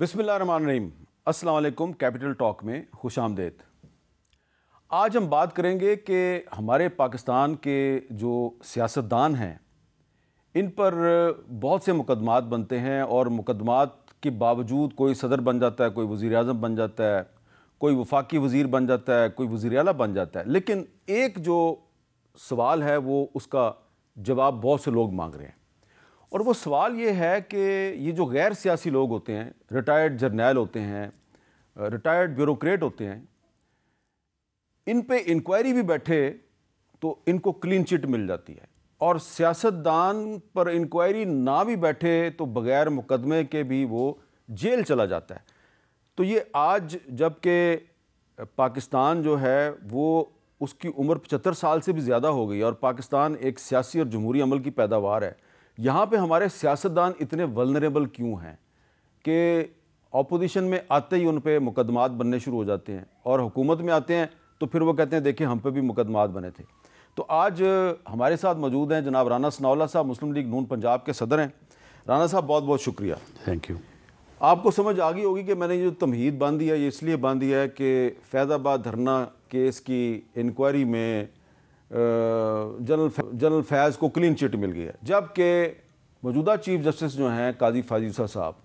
रहीम असलकुम capital talk में खुश आमदेद आज हम बात करेंगे कि हमारे पाकिस्तान के जो सियासतदान हैं इन पर बहुत से मुकदमात बनते हैं और मुकदमात के बावजूद कोई सदर बन जाता है कोई वज़ी अजम बन जाता है कोई वफाकी वज़ी बन जाता है कोई वज़ी अला बन जाता है लेकिन एक जो सवाल है वो उसका जवाब बहुत से लोग मांग रहे हैं और वो सवाल ये है कि ये जो गैर सियासी लोग होते हैं रिटायर्ड जर्नैल होते हैं रिटायर्ड ब्यूरोक्रेट होते हैं इन पे इंक्वायरी भी बैठे तो इनको क्लीन चिट मिल जाती है और सियासतदान पर इंक्वायरी ना भी बैठे तो बग़ैर मुकदमे के भी वो जेल चला जाता है तो ये आज जबकि पाकिस्तान जो है वो उसकी उम्र पचहत्तर साल से भी ज़्यादा हो गई और पाकिस्तान एक सियासी और जमहूरी अमल की पैदावार है यहाँ पे हमारे सियासतदान इतने वलनरेबल क्यों हैं कि अपोजिशन में आते ही उन पर मुकदमात बनने शुरू हो जाते हैं और हुकूमत में आते हैं तो फिर वो कहते हैं देखिए हम पे भी मुकदमात बने थे तो आज हमारे साथ मौजूद हैं जनाब राना सनावला साहब मुस्लिम लीग नून पंजाब के सदर हैं राना साहब बहुत बहुत शुक्रिया थैंक यू आपको समझ आ गई होगी कि मैंने जो तमहीद बांधी है ये इसलिए बांधी है कि फैज़ाबाद धरना केस की इंक्वायरी में जनरल जनरल फैज़ को क्लीन चिट मिल गई है जबकि मौजूदा चीफ जस्टिस जो हैं काजी फाजीसा साहब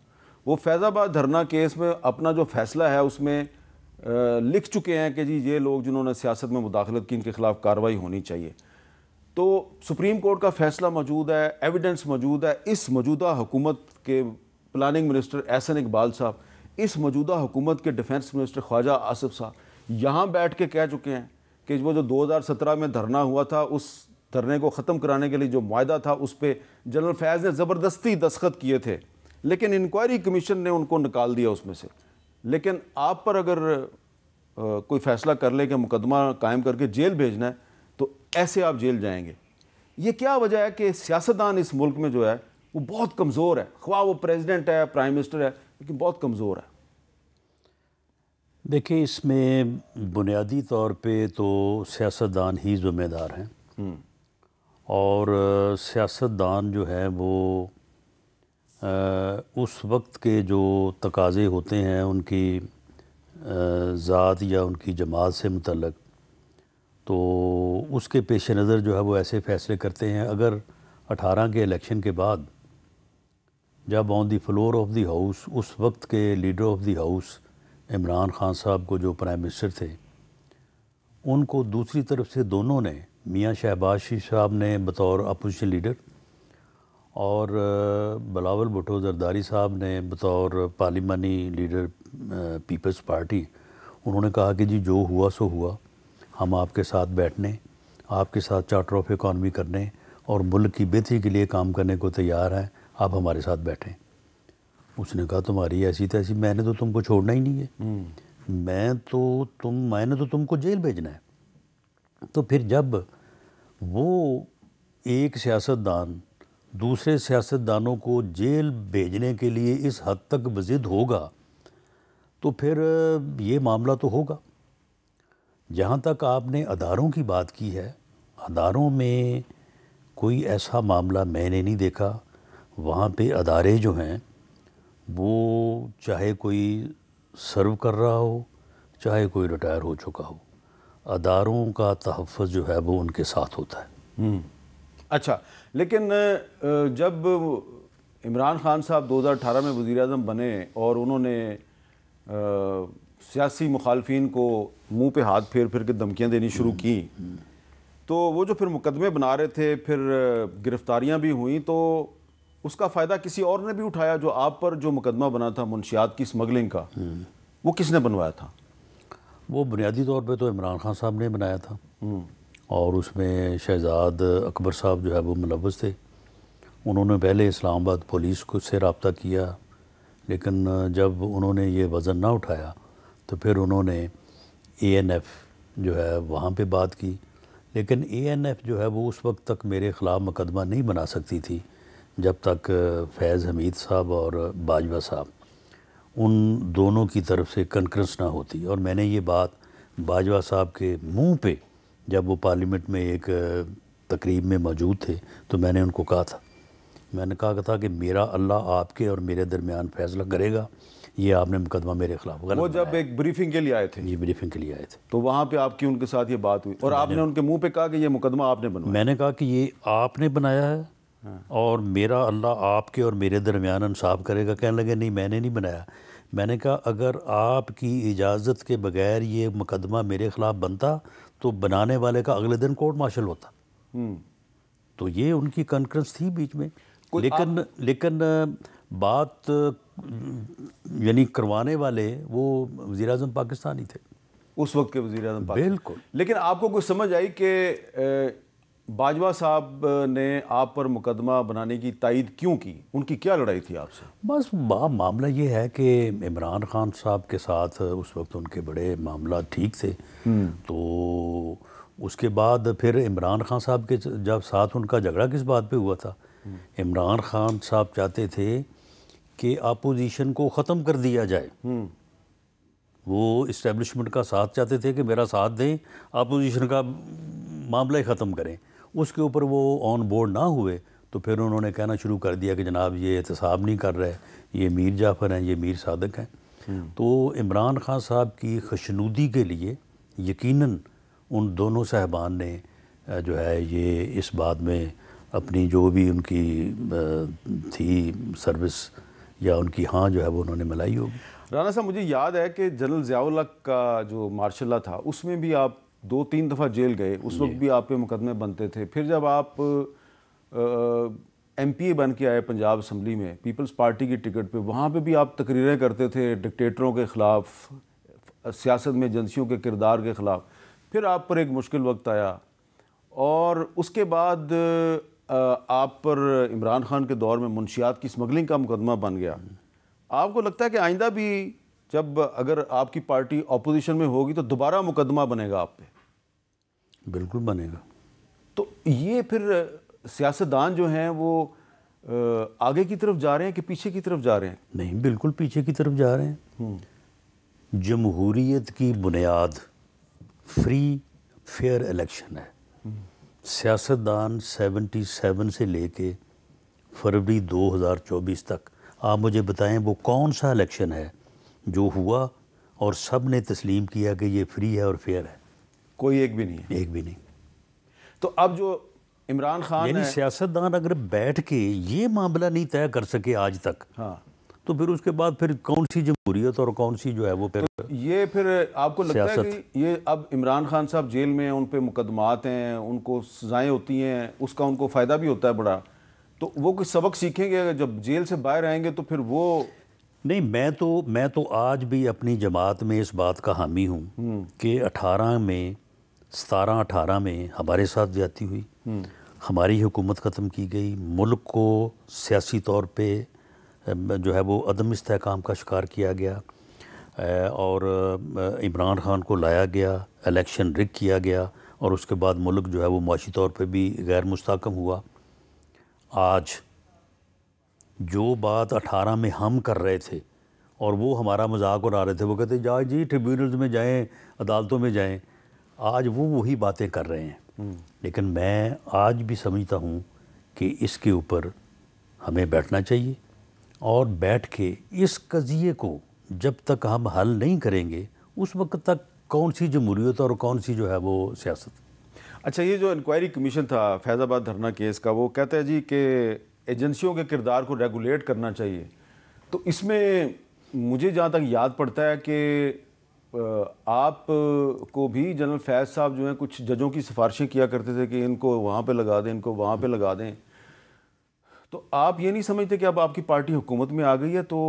वो फैज़ाबाद धरना केस में अपना जो फैसला है उसमें लिख चुके हैं कि जी ये लोग जिन्होंने सियासत में मुदाखलत की इनके ख़िलाफ़ कार्रवाई होनी चाहिए तो सुप्रीम कोर्ट का फैसला मौजूद है एविडेंस मौजूद है इस मौजूदा हुकूमत के प्लानिंग मिनिस्टर एहसन इकबाल साहब इस मौजूदा हुकूमत के डिफेंस मिनिस्टर ख्वाजा आसफ साहब यहाँ बैठ के कह चुके हैं कि वो जो 2017 में धरना हुआ था उस धरने को ख़त्म कराने के लिए जो माह था उस पर जनरल फैज़ ने ज़बरदस्ती दस्खत किए थे लेकिन इंक्वायरी कमीशन ने उनको निकाल दिया उसमें से लेकिन आप पर अगर आ, कोई फैसला कर ले कि मुकदमा कायम करके जेल भेजना है तो ऐसे आप जेल जाएंगे ये क्या वजह है कि सियासतदान इस मुल्क में जो है वो बहुत कमज़ोर है ख्वा वो प्रेसिडेंट है प्राइम मिनिस्टर है लेकिन बहुत कमज़ोर है देखिए इसमें बुनियादी तौर पे तो सियासतदान ही ज़िम्मेदार हैं हम्म। और सियासतदान जो है वो आ, उस वक्त के जो तकाजे होते हैं उनकी ज़ात या उनकी जमात से मुतलक तो उसके पेश नज़र जो है वो ऐसे फ़ैसले करते हैं अगर अठारह के इलेक्शन के बाद जब on the floor of the house उस वक्त के leader of the house Imran Khan साहब को जो प्राइम मिनिस्टर थे उनको दूसरी तरफ से दोनों ने मियाँ शहबाज शरीफ साहब ने बतौर अपोजिशन लीडर और बलावल भुटो जरदारी साहब ने बतौर पार्लिमानी लीडर पीपल्स पार्टी उन्होंने कहा कि जी जो हुआ सो हुआ हम आपके साथ बैठने आपके साथ चार्टर ऑफ इकानमी करने और मुल्क की बेहतरी के लिए काम करने को तैयार हैं आप हमारे साथ बैठें उसने कहा तुम्हारी ऐसी तैसी मैंने तो तुमको छोड़ना ही नहीं है हम्म। मैं तो तुम मैंने तो तुमको जेल भेजना है तो फिर जब वो एक सियासतदान दूसरे सियासतदानों को जेल भेजने के लिए इस हद तक वजिद होगा तो फिर ये मामला तो होगा जहाँ तक आपने अदारों की बात की है अदारों में कोई ऐसा मामला मैंने नहीं देखा वहाँ पे अदारे जो हैं वो चाहे कोई सर्व कर रहा हो चाहे कोई रिटायर हो चुका हो अदारों का तहफ़ जो है वो उनके साथ होता है हम्म। अच्छा लेकिन जब इमरान खान साहब 2018 में वज़ी अजम बने और उन्होंने सियासी मुखालफन को मुंह पे हाथ फेर फिर के धमकियाँ देनी शुरू हम्म। की हम्म। तो वो जो फिर मुकदमे बना रहे थे फिर गिरफ़्तारियाँ भी हुई तो उसका फ़ायदा किसी और ने भी उठाया जो आप पर जो मुकदमा बना था मुंशियात की स्मगलिंग का वो किसने बनवाया था वो बुनियादी तौर पे तो इमरान खान साहब ने बनाया था हम्म। और उसमें शहजाद अकबर साहब जो है वो मुलवस थे उन्होंने पहले इस्लामाबाद पुलिस को से रबता किया लेकिन जब उन्होंने ये वज़न ना उठाया तो फिर उन्होंने ए एन एफ़ जो है वहाँ पे बात की लेकिन ए एन एफ़ जो है वो उस वक्त तक मेरे ख़िलाफ़ मुकदमा नहीं बना सकती थी जब तक फैज़ हमीद साहब और बाजवा साहब उन दोनों की तरफ से कन्क्रेंस ना होती और मैंने ये बात बाजवा साहब के मुंह पे जब वो पार्लियामेंट में एक तकरीब में मौजूद थे तो मैंने उनको कहा था मैंने कहा था कि मेरा अल्लाह आपके और मेरे दरमियान फैसला करेगा ये आपने मुकदमा मेरे खिलाफ वो जब एक ब्रीफिंग के लिए आए थे ये ब्रीफिंग के लिए आए थे तो वहाँ पे आपकी उनके साथ ये बात हुई और आपने उनके मुंह पे कहा कि ये मुकदमा आपने बनाया मैंने कहा कि ये आपने बनाया है और मेरा अल्लाह आपके और मेरे दरमियान इंसाफ करेगा कहने लगे नहीं मैंने नहीं बनाया मैंने कहा अगर आपकी इजाज़त के बगैर ये मुकदमा मेरे ख़िलाफ़ बनता तो बनाने वाले का अगले दिन कोर्ट मार्शल होता हम्म। तो ये उनकी कॉन्फ्रेंस थी बीच में लेकिन आप... लेकिन बात यानी करवाने वाले वो वज़ी अजम पाकिस्तान ही थे उस वक्त के वज़ी अजम बिल्कुल लेकिन आपको कुछ समझ आई कि बाजवा साहब ने आप पर मुकदमा बनाने की तायद क्यों की उनकी क्या लड़ाई थी आपसे बस बा मामला ये है कि इमरान खान साहब के साथ उस वक्त उनके बड़े मामला ठीक थे हम्म। तो उसके बाद फिर इमरान खान साहब के जब साथ उनका झगड़ा किस बात पे हुआ था हम्म। इमरान खान साहब चाहते थे कि अपोजिशन को ख़त्म कर दिया जाए हम्म। वो इस्टेब्लिशमेंट का साथ चाहते थे कि मेरा साथ दें अपोजिशन का मामला ही ख़त्म करें उसके ऊपर वो ऑन बोर्ड ना हुए तो फिर उन्होंने कहना शुरू कर दिया कि जनाब ये एहतसाब नहीं कर रहे ये मीर जाफ़र हैं ये मीर सादक हैं हम्म। तो इमरान खान साहब की खुशनूदी के लिए यकीन उन दोनों साहबान ने जो है ये इस बात में अपनी जो भी उनकी थी सर्विस या उनकी हाँ जो है वो उन्होंने मिलाई होगी राना साहब मुझे याद है कि जनरल ज़ियाउल का जो मार्शल था उसमें भी आप दो तीन दफ़ा जेल गए उस वक्त भी आप पे मुकदमे बनते थे फिर जब आप एम पी ए बन के आए पंजाब असम्बली में पीपल्स पार्टी की टिकट पे वहाँ पे भी आप तकरीरें करते थे डिक्टेटरों के ख़िलाफ़ सियासत में एजेंसियों के किरदार के ख़िलाफ़ फिर आप पर एक मुश्किल वक्त आया और उसके बाद आप पर इमरान खान के दौर में मुंशियात की स्मगलिंग का मुकदमा बन गया आपको लगता है कि आइंदा भी जब अगर आपकी पार्टी अपोजिशन में होगी तो दोबारा मुकदमा बनेगा आप पे बिल्कुल बनेगा तो ये फिर सियासतदान जो हैं वो आगे की तरफ जा रहे हैं कि पीछे की तरफ जा रहे हैं नहीं बिल्कुल पीछे की तरफ जा रहे हैं हम्म। जमहूरीत की बुनियाद फ्री फेयर इलेक्शन है हम्म। सियासतदान 77 से लेके फरवरी 2024 तक आप मुझे बताएं वो कौन सा इलेक्शन है जो हुआ और सब ने तस्लीम किया कि ये फ्री है और फेयर है कोई एक भी नहीं है एक भी नहीं तो अब जो इमरान खान यानी सियासतदान अगर बैठ के ये मामला नहीं तय कर सके आज तक हाँ तो फिर उसके बाद फिर कौन सी जमहूरियत और कौन सी जो है वो फिर तो ये फिर आपको लगता है कि ये अब इमरान खान साहब जेल में हैं उन पर मुकदमात हैं उनको सजाएं होती हैं उसका उनको फ़ायदा भी होता है बड़ा तो वो कुछ सबक सीखेंगे जब जेल से बाहर आएंगे तो फिर वो नहीं मैं तो मैं तो आज भी अपनी जमात में इस बात का हामी हूँ हम्म। कि अठारह में सतारह अठारह में हमारे साथ ज्यादा हुई हम्म। हमारी हुकूमत ख़त्म की गई मुल्क को सियासी तौर पर जो है वो अदम इसकाम का शिकार किया गया और इमरान खान को लाया गया इलेक्शन रिक किया गया और उसके बाद मुल्क जो है वो मुशी तौर पर भी गैर मुस्तकम हुआ आज जो बात अठारह में हम कर रहे थे और वो हमारा मजाक उड़ा रहे थे वो कहते जाए जी ट्रिब्यूनल्स में जाएँ अदालतों में जाएँ आज वो वही बातें कर रहे हैं हम्म। लेकिन मैं आज भी समझता हूँ कि इसके ऊपर हमें बैठना चाहिए और बैठ के इस कज़िए को जब तक हम हल नहीं करेंगे उस वक्त तक कौन सी जमहूरीत और कौन सी जो है वो सियासत अच्छा ये जो इंक्वायरी कमीशन था फैज़ाबाद धरना केस का वो कहता है जी कि एजेंसियों के किरदार को रेगुलेट करना चाहिए तो इसमें मुझे जहाँ तक याद पड़ता है कि आप को भी जनरल फैज साहब जो हैं कुछ जजों की सिफारिशें किया करते थे कि इनको वहाँ पे लगा दें इनको वहाँ पे लगा दें तो आप ये नहीं समझते कि अब आपकी पार्टी हुकूमत में आ गई है तो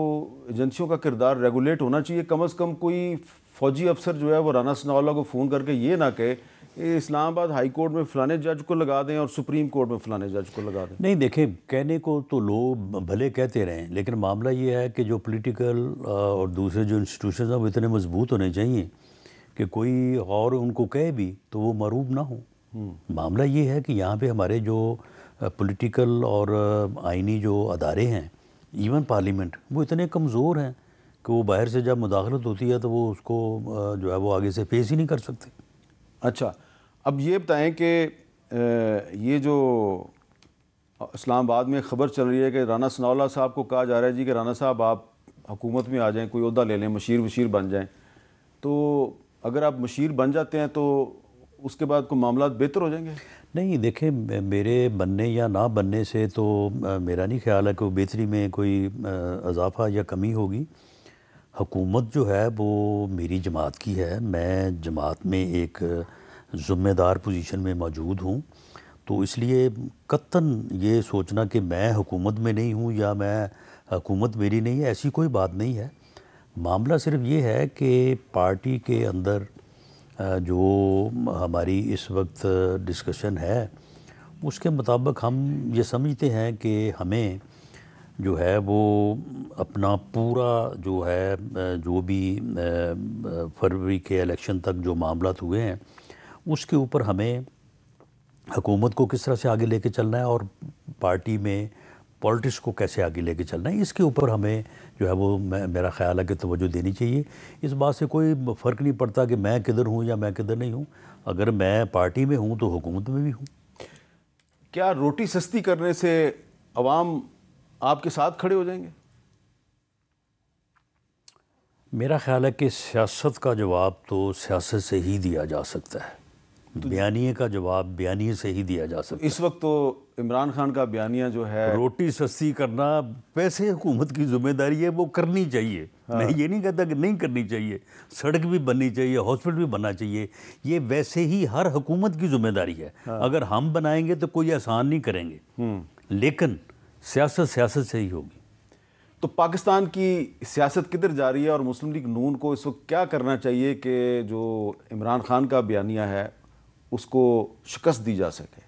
एजेंसियों का किरदार रेगुलेट होना चाहिए कम अज़ कम कोई फ़ौजी अफसर जो है वो राना सनावला को फ़ोन करके ये ना कहे ये इस्लामाबाद हाई कोर्ट में फ़लाने जज को लगा दें और सुप्रीम कोर्ट में फ़लाने जज को लगा दें नहीं देखें कहने को तो लोग भले कहते रहें लेकिन मामला ये है कि जो पॉलिटिकल और दूसरे जो इंस्टीट्यूशन हैं वो इतने मजबूत होने चाहिए कि कोई और उनको कहे भी तो वो मरूब ना हो हम्म। मामला ये है कि यहाँ पर हमारे जो पोलिटिकल और आइनी जो अदारे हैं इवन पार्लीमेंट वो इतने कमज़ोर हैं कि वो बाहर से जब मुदाखलत होती है तो वो उसको जो है वो आगे से फेस ही नहीं कर सकते अच्छा अब ये बताएं कि ये जो इस्लामाबाद में ख़बर चल रही है कि राना सनाउल्ला साहब को कहा जा रहा है जी कि राना साहब आप हुकूमत में आ जाएं कोई अहदा ले लें मशीर वशीर बन जाएं तो अगर आप मशीर बन जाते हैं तो उसके बाद को मामला बेहतर हो जाएंगे नहीं देखें मेरे बनने या ना बनने से तो मेरा नहीं ख्याल है कि बेहतरी में कोई इजाफा या कमी होगी हकूमत जो है वो मेरी जमात की है मैं जमात में एक ज़िम्मेदार पोजीशन में मौजूद हूँ तो इसलिए कत्ता ये सोचना कि मैं हुकूमत में नहीं हूँ या मैं हुकूमत मेरी नहीं है ऐसी कोई बात नहीं है मामला सिर्फ ये है कि पार्टी के अंदर जो हमारी इस वक्त डिस्कशन है उसके मुताबिक हम ये समझते हैं कि हमें जो है वो अपना पूरा जो है जो भी फरवरी के इलेक्शन तक जो मामला हुए हैं उसके ऊपर हमें हुकूमत को किस तरह से आगे लेके चलना है और पार्टी में पॉलिटिक्स को कैसे आगे लेके चलना है इसके ऊपर हमें जो है वो मेरा ख्याल है कि तवज्जो देनी चाहिए इस बात से कोई फ़र्क नहीं पड़ता कि मैं किधर हूँ या मैं किधर नहीं हूँ अगर मैं पार्टी में हूँ तो हुकूमत में भी हूँ क्या रोटी सस्ती करने से आवाम आपके साथ खड़े हो जाएंगे मेरा ख्याल है कि सियासत का जवाब तो सियासत से ही दिया जा सकता है तो बयानिए का जवाब बयानिए से ही दिया जा सकता इस वक्त तो इमरान खान का बयानिया जो है रोटी सस्ती करना वैसे हुकूमत की जिम्मेदारी है वो करनी चाहिए हाँ। मैं ये नहीं कहता कि नहीं करनी चाहिए सड़क भी बननी चाहिए हॉस्पिटल भी बनना चाहिए ये वैसे ही हर हुकूमत की जिम्मेदारी है हाँ। अगर हम बनाएंगे तो कोई आसान नहीं करेंगे हम्म। लेकिन सियासत सियासत से ही होगी तो पाकिस्तान की सियासत किधर जा रही है और मुस्लिम लीग नून को इस वक्त क्या करना चाहिए कि जो इमरान खान का बयानिया है उसको शिकस्त दी जा सके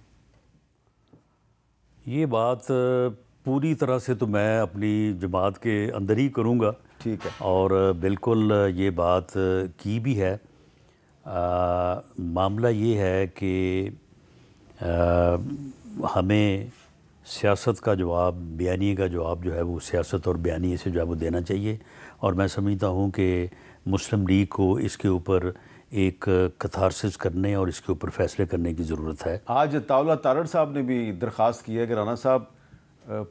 ये बात पूरी तरह से तो मैं अपनी जमात के अंदर ही करूँगा ठीक है और बिल्कुल ये बात की भी है आ, मामला ये है कि आ, हमें सियासत का जवाब बयानी का जवाब जो है वो सियासत और बयानी से जो है वो देना चाहिए और मैं समझता हूँ कि मुस्लिम लीग को इसके ऊपर एक कथारसिस करने और इसके ऊपर फैसले करने की ज़रूरत है आज तावला तारड़ साहब ने भी दरख्वास्त की है कि राना साहब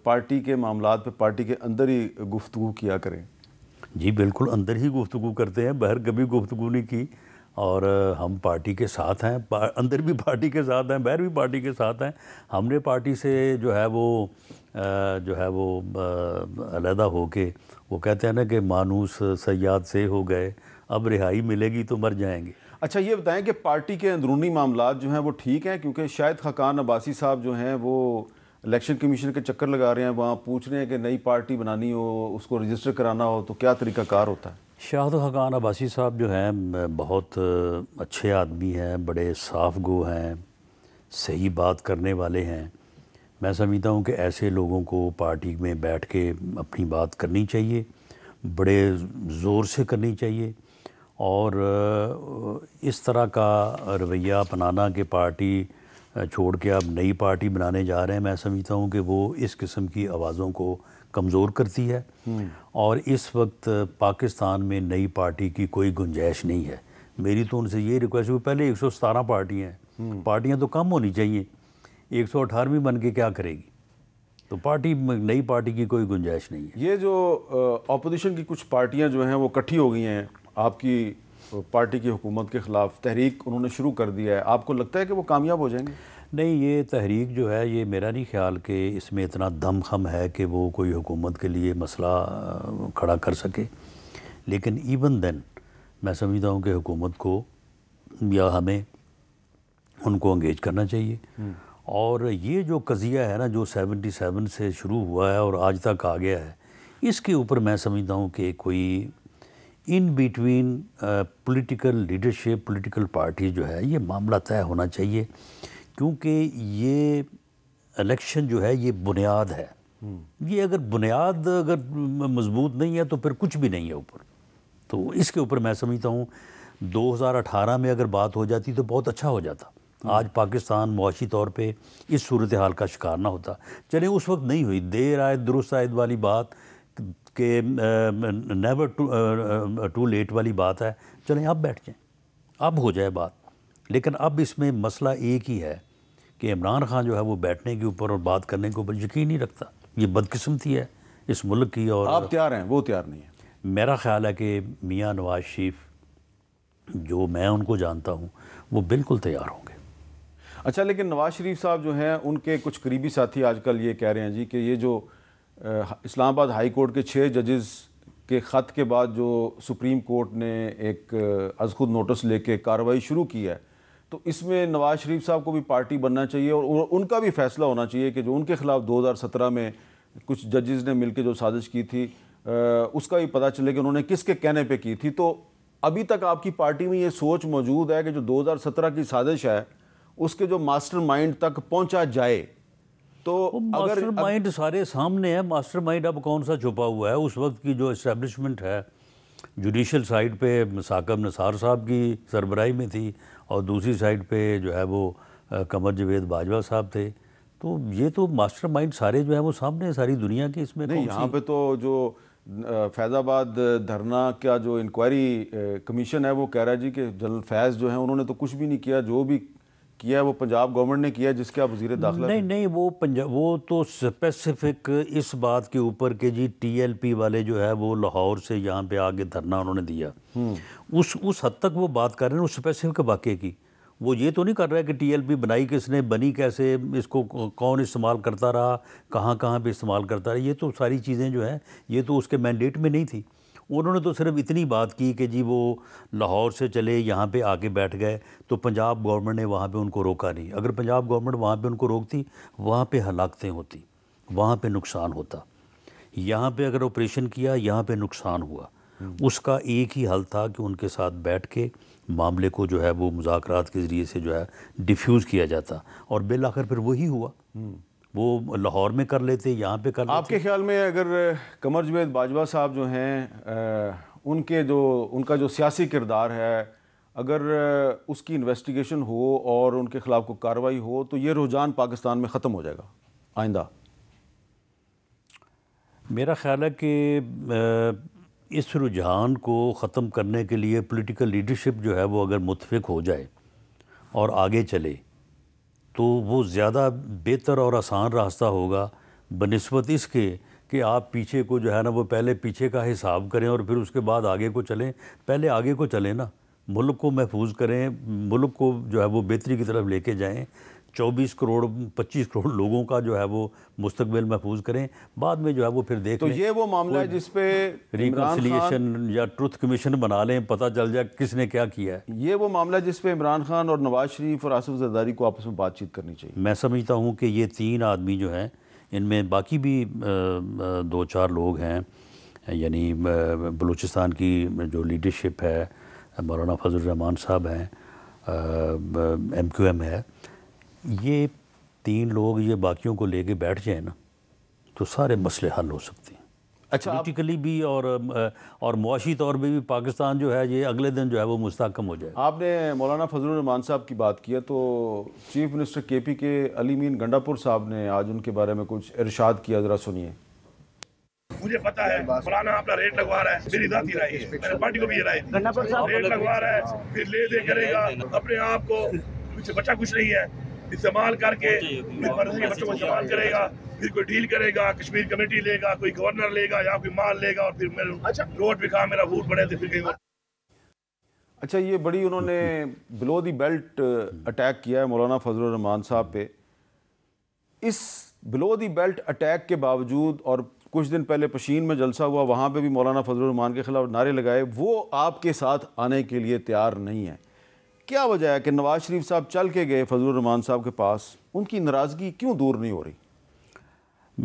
पार्टी के मामला पर पार्टी के अंदर ही गुफ्तु किया करें जी बिल्कुल अंदर ही गुफ्तु करते हैं बाहर कभी गुफ्तु नहीं की और हम पार्टी के साथ हैं अंदर भी पार्टी के साथ हैं बाहर भी पार्टी के साथ हैं हमने पार्टी से जो है वो जो है वो अलहदा होके वो कहते हैं ना कि मानूस सयाद से हो गए अब रिहाई मिलेगी तो मर जाएंगे अच्छा ये बताएं कि पार्टी के अंदरूनी मामला जो हैं वो ठीक हैं क्योंकि शायद खकान अब्बासी साहब जो हैं वो इलेक्शन कमीशन के चक्कर लगा रहे हैं वहाँ पूछ रहे हैं कि नई पार्टी बनानी हो उसको रजिस्टर कराना हो तो क्या तरीका कार होता है शाहद खकान अब्बासी साहब जो हैं बहुत अच्छे आदमी हैं बड़े साफ गो हैं सही बात करने वाले हैं मैं समझता हूँ कि ऐसे लोगों को पार्टी में बैठ के अपनी बात करनी चाहिए बड़े ज़ोर से करनी चाहिए और इस तरह का रवैया अपनाना कि पार्टी छोड़ के आप नई पार्टी बनाने जा रहे हैं मैं समझता हूँ कि वो इस किस्म की आवाज़ों को कमज़ोर करती है और इस वक्त पाकिस्तान में नई पार्टी की कोई गुंजाइश नहीं है मेरी तो उनसे ये रिक्वेस्ट हुई पहले एक सौ सतारह पार्टियाँ हैं पार्टियाँ तो कम होनी चाहिए एक सौ अठारहवीं बन के क्या करेगी तो पार्टी नई पार्टी की कोई गुंजाइश नहीं है ये जो अपोजिशन की कुछ पार्टियां जो हैं वो इकट्ठी हो गई हैं आपकी पार्टी की हुकूमत के ख़िलाफ़ तहरीक उन्होंने शुरू कर दिया है आपको लगता है कि वो कामयाब हो जाएंगे नहीं ये तहरीक जो है ये मेरा नहीं ख्याल कि इसमें इतना दम खम है कि वो कोई हुकूमत के लिए मसला खड़ा कर सके लेकिन इवन देन मैं समझता हूँ कि हुकूमत को या हमें उनको अंगेज करना चाहिए हम्म। और ये जो कज़िया है ना जो 77 से शुरू हुआ है और आज तक आ गया है इसके ऊपर मैं समझता हूँ कि कोई in between political leadership political party जो है ये मामला तय होना चाहिए क्योंकि ये इलेक्शन जो है ये बुनियाद है हम्म। ये अगर बुनियाद अगर मजबूत नहीं है तो फिर कुछ भी नहीं है ऊपर तो इसके ऊपर मैं समझता हूँ 2018 में अगर बात हो जाती तो बहुत अच्छा हो जाता हम्म। आज पाकिस्तान मुआशी तौर पे इस सूरत हाल का शिकार ना होता चले उस वक्त नहीं हुई देर आए दुरुस्त आयद वाली बात कि नेवर टू टू लेट वाली बात है चलें आप बैठ जाएं अब हो जाए बात लेकिन अब इसमें मसला एक ही है कि इमरान खान जो है वो बैठने के ऊपर और बात करने के ऊपर यकीन नहीं रखता ये बदकिस्मती है इस मुल्क की और आप तैयार हैं वो तैयार नहीं है मेरा ख्याल है कि मियाँ नवाज शरीफ जो मैं उनको जानता हूँ वो बिल्कुल तैयार होंगे अच्छा लेकिन नवाज शरीफ साहब जो हैं उनके कुछ करीबी साथी आजकल ये कह रहे हैं जी कि ये जो इस्लामाबाद हाई कोर्ट के छः जजेस के ख़त के बाद जो सुप्रीम कोर्ट ने एक अज खुद नोटिस लेके कार्रवाई शुरू की है तो इसमें नवाज़ शरीफ साहब को भी पार्टी बनना चाहिए और उनका भी फैसला होना चाहिए कि जो उनके ख़िलाफ़ 2017 में कुछ जजेस ने के जो साजिश की थी उसका भी पता चले कि उन्होंने किसके कहने पर की थी तो अभी तक आपकी पार्टी में ये सोच मौजूद है कि जो सत्रह की साजिश है उसके जो माइंड तक पहुँचा जाए तो अगर माइंड सारे सामने है मास्टर माइंड अब कौन सा छुपा हुआ है उस वक्त की जो इस्टेब्लिशमेंट है जुडिशल साइड पे साकब नसार साहब की सरबराही में थी और दूसरी साइड पे जो है वो कमर जवेद बाजवा साहब थे तो ये तो मास्टर माइंड सारे जो है वो सामने सारी दुनिया की इसमें नहीं यहाँ पे तो जो फैज़ाबाद धरना का जो इंक्वायरी कमीशन है वो कह रहा है जी कि जनरल फैज़ जो है उन्होंने तो कुछ भी नहीं किया जो भी किया वो पंजाब गवर्नमेंट ने किया जिसके आप वजीर दाखिला नहीं नहीं वो पंजाब वो तो स्पेसिफिक इस बात के ऊपर के जी टीएलपी वाले जो है वो लाहौर से यहाँ पे आगे धरना उन्होंने दिया हम्म। उस उस हद तक वो बात कर रहे हैं उस स्पेसिफिक वाक्य की वो ये तो नहीं कर रहा है कि टीएलपी बनाई किसने बनी कैसे इसको कौन इस्तेमाल करता रहा कहाँ कहाँ पर इस्तेमाल करता रहा ये तो सारी चीज़ें जो हैं ये तो उसके मैंडेट में नहीं थी उन्होंने तो सिर्फ इतनी बात की कि जी वो लाहौर से चले यहाँ पे आके बैठ गए तो पंजाब गवर्नमेंट ने वहाँ पे उनको रोका नहीं अगर पंजाब गवर्नमेंट वहाँ पे उनको रोकती वहाँ पे हलाकतें होती वहाँ पे नुकसान होता यहाँ पे अगर ऑपरेशन किया यहाँ पे नुकसान हुआ हम्म। उसका एक ही हल था कि उनके साथ बैठ के मामले को जो है वो मुजाकर के ज़रिए से जो है डिफ्यूज़ किया जाता और बिल आखिर फिर वही हुआ हम्म। वो लाहौर में कर लेते यहाँ पे कर आपके ख्याल में अगर कमर जुवेद बाजवा साहब जो हैं उनके जो उनका जो सियासी किरदार है अगर उसकी इन्वेस्टिगेशन हो और उनके ख़िलाफ़ को कार्रवाई हो तो ये रुझान पाकिस्तान में ख़त्म हो जाएगा आइंदा मेरा ख्याल है कि इस रुझान को ख़त्म करने के लिए पॉलिटिकल लीडरशिप जो है वो अगर मुतफिक हो जाए और आगे चले तो वो ज़्यादा बेहतर और आसान रास्ता होगा बनस्बत इसके कि आप पीछे को जो है ना वो पहले पीछे का हिसाब करें और फिर उसके बाद आगे को चलें पहले आगे को चलें ना मुल्क को महफूज करें मुल्क को जो है वो बेहतरी की तरफ लेके जाएं चौबीस करोड़ पच्चीस करोड़ लोगों का जो है वो मुस्तबिल महफूज करें बाद में जो है वो फिर देख तो ये वो मामला है जिस पे रिकनसिलियेशन या ट्रुथ कमीशन बना लें पता चल जाए किसने क्या किया है ये वो मामला है जिसपे इमरान खान और नवाज शरीफ और आसफ जरदारी को आपस में बातचीत करनी चाहिए मैं समझता हूँ कि ये तीन आदमी जो हैं इनमें बाकी भी दो चार लोग हैं यानी बलूचिस्तान की जो लीडरशिप है मौलाना फजल रहमान साहब हैं एम क्यू एम है ये तीन लोग ये बाकियों को लेके बैठ जाए ना तो सारे मसले हल हो सकते हैं अच्छा पोलिटिकली भी और और मुआशी तौर पर भी पाकिस्तान जो है ये अगले दिन जो है वो मुस्तकम हो जाए आपने मौलाना फजलरहमान साहब की बात किया तो चीफ मिनिस्टर के पी के अली मीन गंडापुर साहब ने आज उनके बारे में कुछ इरशाद किया ज़रा सुनिए मुझे पता है फलाना अपना रेट लगवा रहा है मेरी दादी राय है मैंने पार्टी को भी राय है रेट लगवा रहा है फिर ले दे करेगा अपने आप को बच्चा कुछ नहीं है इस्तेमाल करके बच्चों को इस्तेमाल करेगा फिर कोई डील करेगा कश्मीर कमेटी लेगा कोई गवर्नर लेगा या कोई माल लेगा और फिर मेरे अच्छा। रोड भी कहा मेरा वोट बढ़े थे फिर कहीं अच्छा ये बड़ी उन्होंने बिलो दी बेल्ट अटैक किया है मौलाना फजल रहमान साहब पे इस बिलो दी बेल्ट अटैक के बावजूद और कुछ दिन पहले पशीन में जलसा हुआ वहाँ पे भी मौलाना फजल रहमान के खिलाफ नारे लगाए वो आपके साथ आने के लिए तैयार नहीं है क्या वजह है कि नवाज शरीफ साहब चल के गए फजल रमान साहब के पास उनकी नाराज़गी क्यों दूर नहीं हो रही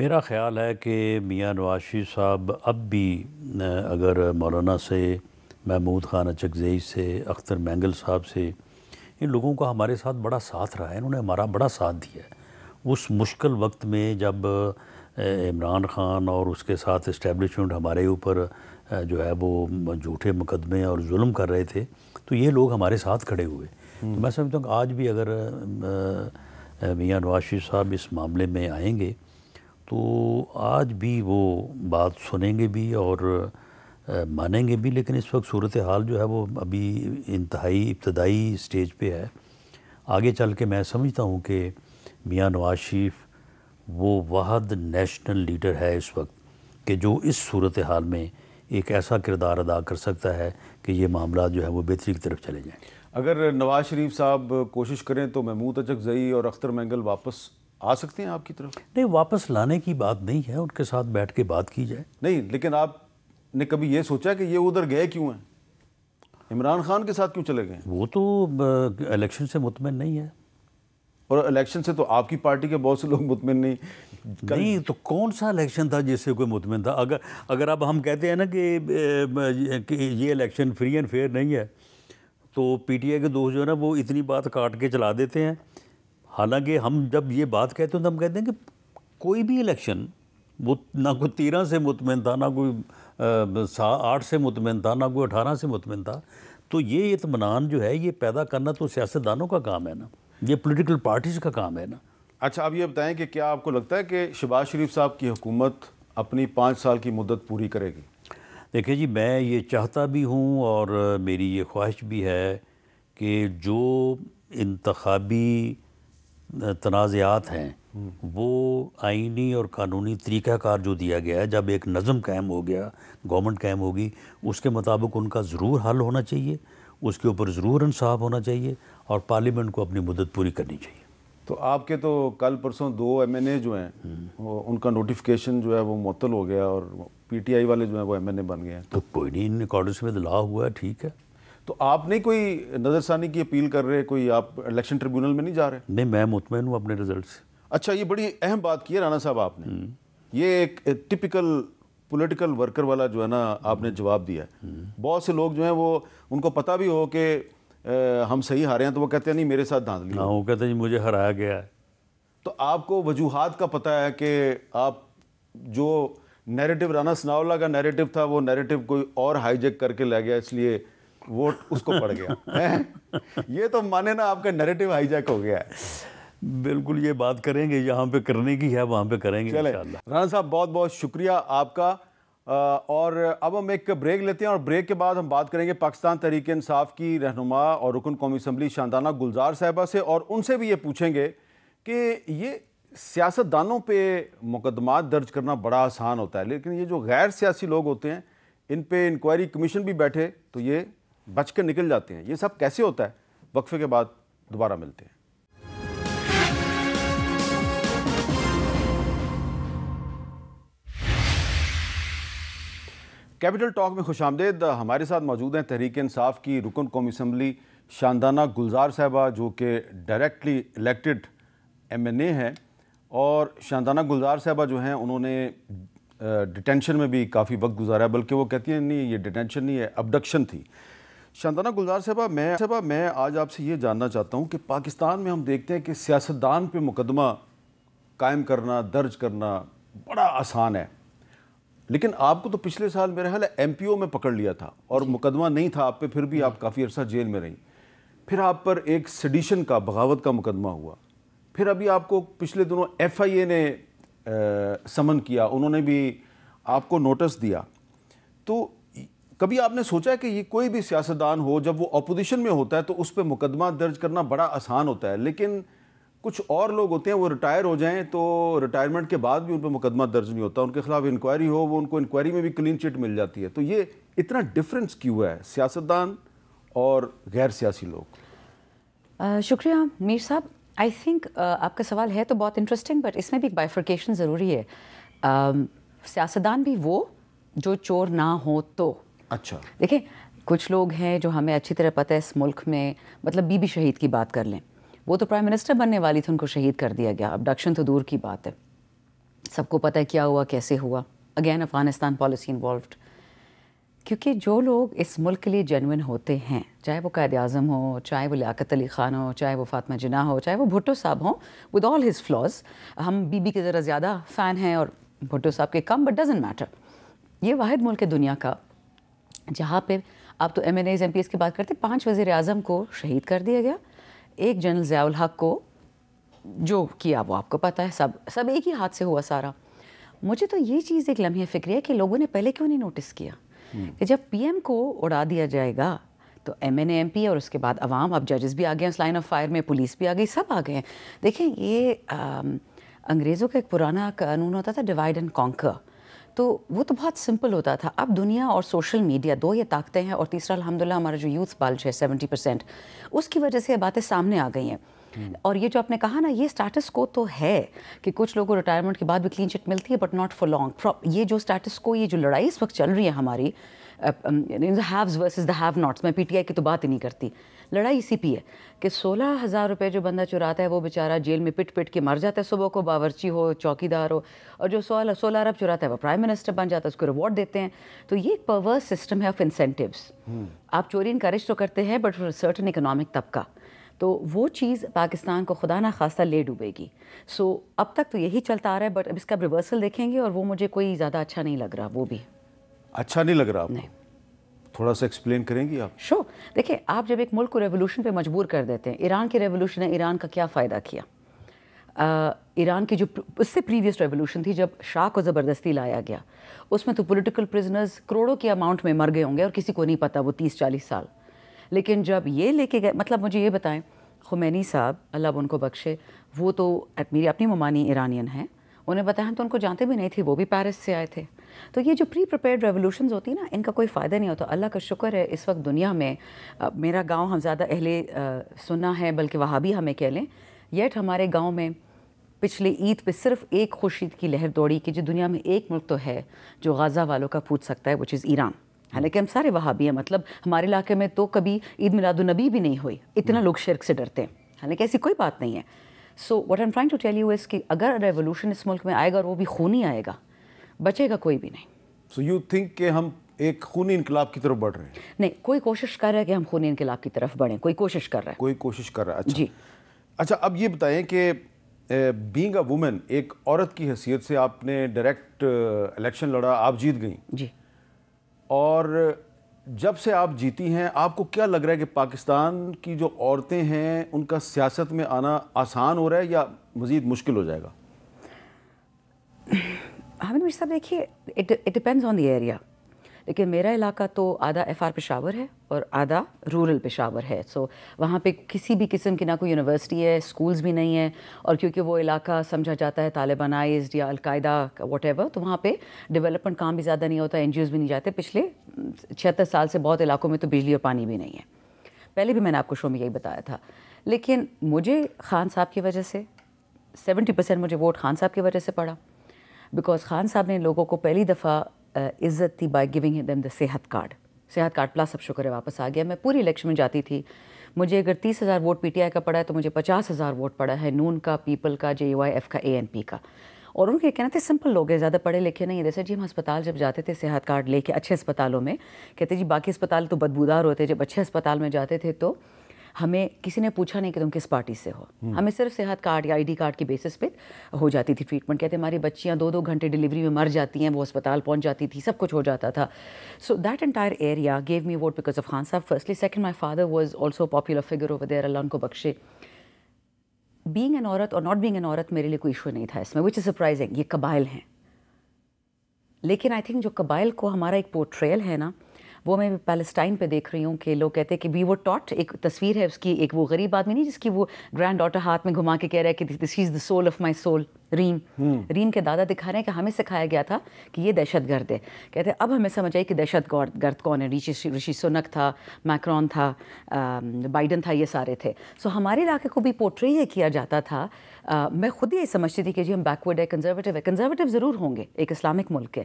मेरा ख्याल है कि मियाँ नवाज शरीफ साहब अब भी अगर मौलाना से महमूद खान अचकजई से अख्तर मैंगल साहब से इन लोगों का हमारे साथ बड़ा साथ रहा है इन्होंने हमारा बड़ा साथ दिया है उस मुश्किल वक्त में जब इमरान खान और उसके साथ इस्टेबलिशमेंट हमारे ऊपर जो है वो झूठे मुकदमे और जुल्म कर रहे थे तो ये लोग हमारे साथ खड़े हुए तो मैं समझता हूँ आज भी अगर मियाँ नवाज शरीफ साहब इस मामले में आएंगे तो आज भी वो बात सुनेंगे भी और मानेंगे भी लेकिन इस वक्त सूरत हाल जो है वो अभी इंतहाई इब्तदाई स्टेज पे है आगे चल के मैं समझता हूँ कि मियाँ नवाज शरीफ वो वाहद नेशनल लीडर है इस वक्त कि जो इस सूरत हाल में एक ऐसा किरदार अदा कर सकता है कि ये मामला जो है वो बेहतरी की तरफ चले जाएँ अगर नवाज शरीफ साहब कोशिश करें तो महमूद अचक जई और अख्तर मैंगल वापस आ सकते हैं आपकी तरफ नहीं वापस लाने की बात नहीं है उनके साथ बैठ के बात की जाए नहीं लेकिन आपने कभी ये सोचा कि ये उधर गए क्यों हैं इमरान खान के साथ क्यों चले गए वो तो इलेक्शन से मुतमिन नहीं है और इलेक्शन से तो आपकी पार्टी के बहुत से लोग मुतमिन नहीं नहीं तो कौन सा इलेक्शन था जिससे कोई मुतमिन था अगर अगर अब हम कहते हैं ना कि, कि ये इलेक्शन फ्री एंड फेयर नहीं है तो पीटीआई के दोस्त जो है ना वो इतनी बात काट के चला देते हैं हालांकि हम जब ये बात कहते हैं तो हम कहते हैं कि कोई भी इलेक्शन वो ना कोई तेरह से मुतमिन था ना कोई आठ से मुतमिन था ना कोई अठारह से मुतमिन था तो ये इतमान जो है ये पैदा करना तो सियासतदानों का काम है ना ये पॉलिटिकल पार्टीज का काम है ना अच्छा आप ये बताएं कि क्या आपको लगता है कि शबाज शरीफ साहब की हुकूमत अपनी पाँच साल की मदत पूरी करेगी देखिए जी मैं ये चाहता भी हूँ और मेरी ये ख्वाहिश भी है कि जो इंतबी तनाज़ात हैं हम्म। वो आइनी और कानूनी तरीक़ाकार जो दिया गया है जब एक नज़म कायम हो गया गवर्नमेंट कायम होगी उसके मुताबिक उनका ज़रूर हल होना चाहिए उसके ऊपर ज़रूर इंसाफ होना चाहिए और पार्लियामेंट को अपनी मुदत पूरी करनी चाहिए तो आपके तो कल परसों दो एम जो हैं उनका नोटिफिकेशन जो है वो मुतल हो गया और पीटीआई वाले जो हैं वो एम बन गए हैं तो कोई नहीं इन अकॉर्डिंग में लॉ तो हुआ है ठीक है तो आप नहीं कोई नज़रसानी की अपील कर रहे कोई आप इलेक्शन ट्रिब्यूनल में नहीं जा रहे नहीं मैं मुतमिन हूँ अपने रिजल्ट से अच्छा ये बड़ी अहम बात की है राना साहब आपने हम्म। ये एक टिपिकल पोलिटिकल वर्कर वाला जो है ना आपने जवाब दिया है हम्म। बहुत से लोग जो हैं वो उनको पता भी हो कि हम सही हारे हैं तो वो कहते हैं नहीं मेरे साथ धांधली हाँ वो कहते हैं मुझे हराया गया है तो आपको वजूहत का पता है कि आप जो नैरेटिव राना सनावला का नैरेटिव था वो नैरेटिव कोई और हाईजेक करके ले गया इसलिए वोट उसको पड़ गया ये तो माने ना आपका नैरेटिव हाईजेक हो गया है बिल्कुल ये बात करेंगे यहाँ पे करने की है वहाँ पे करेंगे राणा साहब बहुत बहुत शुक्रिया आपका और अब हम एक ब्रेक लेते हैं और ब्रेक के बाद हम बात करेंगे पाकिस्तान तहरीक इंसाफ की रहनुमा और रुकन कौमी असम्बली शानदाना गुलजार साहबा से और उनसे भी ये पूछेंगे कि ये सियासतदानों पे मुकदमा दर्ज करना बड़ा आसान होता है लेकिन ये जो गैर सियासी लोग होते हैं इन पे इंक्वायरी कमीशन भी बैठे तो ये बच कर निकल जाते हैं ये सब कैसे होता है वक्फे के बाद दोबारा मिलते हैं कैपिटल टॉक में खुश आमदेद हमारे साथ मौजूद हैं तहरीक इंसाफ की रुकन कौमी असम्बली शानदाना गुलजार साहबा जो कि directly elected M N A हैं और शानदाना गुलजार साहबा जो हैं उन्होंने डिटेंशन में भी काफ़ी वक्त गुजारा है बल्कि वो कहती हैं नहीं ये डिटेंशन नहीं है अबडक्शन थी शानदाना गुलजार साहबा मैं साहबा मैं आज आपसे ये जानना चाहता हूँ कि पाकिस्तान में हम देखते हैं कि सियासतदान पर मुकदमा कायम करना दर्ज करना बड़ा आसान है लेकिन आपको तो पिछले साल मेरा ख्याल एम पी ओ में पकड़ लिया था और मुकदमा नहीं था आप पे फिर भी आप काफ़ी अर्सा जेल में रहीं फिर आप पर एक सडिशन का बगावत का मुकदमा हुआ फिर अभी आपको पिछले दिनों एफ आई ए ने आ, समन किया उन्होंने भी आपको नोटिस दिया तो कभी आपने सोचा है कि ये कोई भी सियासतदान हो जब वो अपोजिशन में होता है तो उस पर मुकदमा दर्ज करना बड़ा आसान होता है लेकिन कुछ और लोग होते हैं वो रिटायर हो जाएं तो रिटायरमेंट के बाद भी उन पर मुकदमा दर्ज नहीं होता उनके खिलाफ इंक्वायरी हो वो उनको इंक्वायरी में भी क्लीन चिट मिल जाती है तो ये इतना डिफरेंस क्यों है सियासतदान और गैर सियासी लोग शुक्रिया मीर साहब आई थिंक आपका सवाल है तो बहुत इंटरेस्टिंग बट इसमें भी एक बाइफर्केशन ज़रूरी है सियासतदान भी वो जो चोर ना हो तो अच्छा देखिए कुछ लोग हैं जो हमें अच्छी तरह पता है इस मुल्क में मतलब बीबी शहीद की बात कर लें वो तो प्राइम मिनिस्टर बनने वाली थी उनको शहीद कर दिया गया अबडक्शन तो दूर की बात है सबको पता है क्या हुआ कैसे हुआ अगेन अफ़गानिस्तान पॉलिसी इन्वॉल्व क्योंकि जो लोग इस मुल्क के लिए जेनविन होते हैं चाहे वो कायद अजम हो चाहे वो लियाकत अली ख़ान हो चाहे वो फातमा जना हो चाहे वो भुट्टो साहब हों विद ऑल हिज फ्लॉज हम बीबी के ज़रा ज़्यादा फ़ैन हैं और भुट्टो साहब के कम बट डजेंट मैटर ये वाद मुल्क है दुनिया का जहाँ पे आप तो M N as M P S की बात करते पाँच वज़ी अजम को शहीद कर दिया गया एक जनरल ज़ियाउल हक को जो किया वो आपको पता है सब सब एक ही हाथ से हुआ सारा मुझे तो ये चीज़ एक लम्हे फिक्र है कि लोगों ने पहले क्यों नहीं नोटिस किया हम्म। कि जब पीएम को उड़ा दिया जाएगा तो एम एन एम पी और उसके बाद अवाम अब जजेस भी आ गए उस लाइन ऑफ फायर में पुलिस भी आ गई सब आ गए हैं देखें ये आ, अंग्रेज़ों का एक पुराना कानून होता था डिवाइड एंड कॉन्कर तो वो तो बहुत सिंपल होता था अब दुनिया और सोशल मीडिया दो ये ताकतें हैं और तीसरा अलहमदिल्ला हमारा जो यूथ बाल्ज है सेवेंटी परसेंट उसकी वजह से ये बातें सामने आ गई हैं हम्म। और ये जो आपने कहा ना ये स्टेटस को तो है कि कुछ लोगों को रिटायरमेंट के बाद भी क्लीन चिट मिलती है बट नॉट फॉर लॉन्ग ये जो स्टेटस को ये जो लड़ाई इस वक्त चल रही है हमारी haves versus the have nots मैं पीटीआई की तो बात ही नहीं करती लड़ाई इसी पी है कि सोलह हज़ार रुपये जो बंदा चुराता है वो बेचारा जेल में पिट पिट के मर जाता है सुबह को बावरची हो चौकीदार हो और जो सोलह सोलह अरब चुराता है वो प्राइम मिनिस्टर बन जाता है उसको रिवॉर्ड देते हैं तो ये एक परवर्स सिस्टम है ऑफ इंसेंटिव्स हम्म। आप चोरी इनक्रेज तो करते हैं बट फॉर सर्टन इकनॉमिक तबका तो वो चीज़ पाकिस्तान को खुदा ना खासा ले डूबेगी सो so, अब तक तो यही चलता आ रहा है बट अब इसका रिवर्सल देखेंगे और वो मुझे कोई ज़्यादा अच्छा नहीं लग रहा वो भी अच्छा नहीं लग रहा आपको? नहीं थोड़ा सा एक्सप्लेन करेंगी आप शो sure. देखिए आप जब एक मुल्क को रेवोल्यूशन पे मजबूर कर देते हैं ईरान के रेवोल्यूशन ने ईरान का क्या फ़ायदा किया ईरान की जो उससे प्रीवियस रेवोल्यूशन थी जब शाह को ज़बरदस्ती लाया गया उसमें तो पॉलिटिकल प्रिजनर्स करोड़ों के अमाउंट में मर गए होंगे और किसी को नहीं पता वो तीस चालीस साल लेकिन जब ये लेके गए मतलब मुझे ये बताएं खुमैनी साहब अल्लाह उनको बख्शे वो तो मेरी अपनी ममानी ईरानियन हैं उन्हें बताया तो उनको जानते भी नहीं थे वो भी पेरिस से आए थे तो ये जो प्री प्रपेयर्ड रेवोल्यूशन होती ना इनका कोई फ़ायदा नहीं होता अल्लाह का शुक्र है इस वक्त दुनिया में आ, मेरा गाँव हम ज़्यादा अहले सुना है बल्कि वहाँ भी हमें कह लें येट हमारे गाँव में पिछले ईद पे सिर्फ एक खुशी की लहर दौड़ी कि जो दुनिया में एक मुल्क तो है जो गाज़ा वालों का पूछ सकता है विच इज़ ईरान हालांकि हम सारे वहाँ भी हैं मतलब हमारे इलाके में तो कभी ईद मिलादुलनबी भी नहीं हुई इतना लोग शिरक से डरते हैं हालांकि ऐसी कोई बात नहीं है so what am trying to tell you is कि अगर रेवोल्यूशन इस मुल्क में आएगा और वो भी खून ही आएगा बचेगा कोई भी नहीं सो यू थिंक के हम एक खूनी इनकलाब की तरफ बढ़ रहे हैं नहीं कोई कोशिश कर रहा है कि हम खूनी इनकलाब की तरफ बढ़ें कोई कोशिश कर रहा है कोई कोशिश कर रहा है अच्छा जी अच्छा अब ये बताएं कि बींग अ वुमेन एक औरत की हैसियत से आपने डायरेक्ट इलेक्शन लड़ा आप जीत गई जी और जब से आप जीती हैं आपको क्या लग रहा है कि पाकिस्तान की जो औरतें हैं उनका सियासत में आना आसान हो रहा है या मज़ीद मुश्किल हो जाएगा हामिद मिर्जा साहब देखिए it depends on the area लेकिन मेरा इलाका तो आधा एफ आर पेशावर है और आधा रूरल पेशावर है सो so, वहाँ पे किसी भी किस्म की ना कोई यूनिवर्सिटी है स्कूल्स भी नहीं है और क्योंकि वो इलाका समझा जाता है तालिबानाइज या अलकायदा वट एवर तो वहाँ पे डेवलपमेंट काम भी ज़्यादा नहीं होता एन भी नहीं जाते पिछले छिहत्तर साल से बहुत इलाकों में तो बिजली और पानी भी नहीं है पहले भी मैंने आपको शो में यही बताया था लेकिन मुझे खान साहब की वजह से सेवेंटी परसेंट मुझे वोट खान साहब की वजह से पड़ा बिकॉज खान साहब ने लोगों को पहली दफ़ा इज़्ज़त थी by giving them the Sehat card Sehat card plus अब शुक्र है वापस आ गया मैं पूरी इलेक्शन में जाती थी मुझे अगर तीस हज़ार वोट आई का पड़ा है तो मुझे पचास हज़ार वोट पड़ा है नून का पीपल का जे वाई एफ का ए का और उनके कहना थे सिंपल लोग हैं ज़्यादा पढ़े लिखे नहीं है जैसे जी हम अस्पताल जब जाते थे सेहत कार्ड लेके अच्छे अस्पतालों में कहते जी बाकी अस्पताल तो बदबूदार होते जब अच्छे अस्पताल में जाते थे तो हमें किसी ने पूछा नहीं कि तुम किस पार्टी से हो हमें सिर्फ सेहत कार्ड या आईडी कार्ड के बेसिस पे हो जाती थी ट्रीटमेंट कहते हमारी बच्चियाँ दो दो घंटे डिलीवरी में मर जाती हैं वो अस्पताल पहुँच जाती थी सब कुछ हो जाता था so that entire area gave me vote because of Khan साहब firstly second my father was also popular figure over there अल्लाह उनको बख्शे बींग एन औरत और नॉट बींग एन औरत मेरे लिए कोई इशू नहीं था इसमें विच इज़ सरप्राइजिंग ये कबाइल हैं लेकिन आई थिंक जो कबाइल को हमारा एक पोर्ट्रेयल है ना वो मैं पैलेस्टाइन पे देख रही हूँ कि लोग कहते हैं कि वी वो टॉट एक तस्वीर है उसकी एक वो गरीब आदमी नहीं जिसकी वो ग्रैंड डॉटर हाथ में घुमा के कह रहा है कि this is the soul of my soul Reem Reem के दादा दिखा रहे हैं कि हमें सिखाया गया था कि ये दहशत गर्द है कहते हैं अब हमें समझ आई कि दहशत गर्द कौन है ऋषि ऋषि सुनक था मैक्रॉन था बाइडन um, था ये सारे थे सो हमारे इलाके को भी पोर्ट्रे ये किया जाता था uh, मैं खुद ही समझती थी कि जी हम बैकवर्ड है कंजर्वेटिव है कंजर्वेटिव ज़रूर होंगे एक इस्लामिक मुल्क के